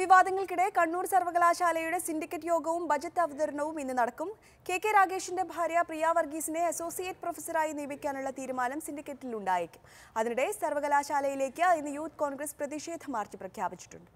വിവാദങ്ങൾക്കിടെ കണ്ണൂർ സർവകലാശാലയുടെ സിൻഡിക്കറ്റ് യോഗവും ബജറ്റ് അവതരണവും ഇന്ന് നടക്കും കെ കെ രാഗേഷിന്റെ ഭാര്യ പ്രിയ വർഗീസിനെ അസോസിയേറ്റ് പ്രൊഫസറായി നിയമിക്കാനുള്ള തീരുമാനം സിൻഡിക്കറ്റിൽ ഉണ്ടായേക്കും അതിനിടെ സർവകലാശാലയിലേക്ക് ഇന്ന് യൂത്ത് കോൺഗ്രസ് പ്രതിഷേധ മാർച്ച് പ്രഖ്യാപിച്ചിട്ടുണ്ട്